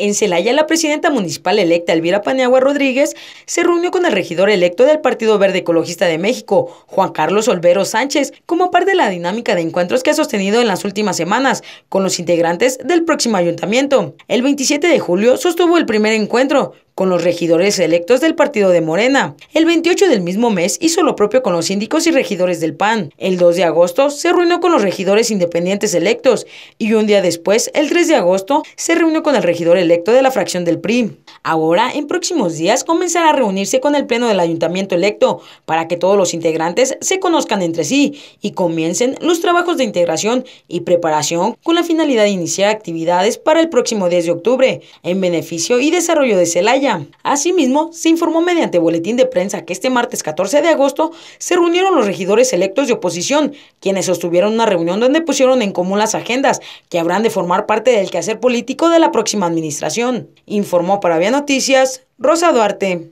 En Celaya, la presidenta municipal electa Elvira Paniagua Rodríguez se reunió con el regidor electo del Partido Verde Ecologista de México, Juan Carlos Olvero Sánchez, como parte de la dinámica de encuentros que ha sostenido en las últimas semanas con los integrantes del próximo ayuntamiento. El 27 de julio sostuvo el primer encuentro con los regidores electos del partido de Morena. El 28 del mismo mes hizo lo propio con los síndicos y regidores del PAN. El 2 de agosto se reunió con los regidores independientes electos y un día después, el 3 de agosto, se reunió con el regidor electo de la fracción del PRI. Ahora, en próximos días, comenzará a reunirse con el pleno del ayuntamiento electo para que todos los integrantes se conozcan entre sí y comiencen los trabajos de integración y preparación con la finalidad de iniciar actividades para el próximo 10 de octubre en beneficio y desarrollo de Celaya Asimismo, se informó mediante boletín de prensa que este martes 14 de agosto se reunieron los regidores electos de oposición, quienes sostuvieron una reunión donde pusieron en común las agendas que habrán de formar parte del quehacer político de la próxima administración. Informó para Vía Noticias Rosa Duarte.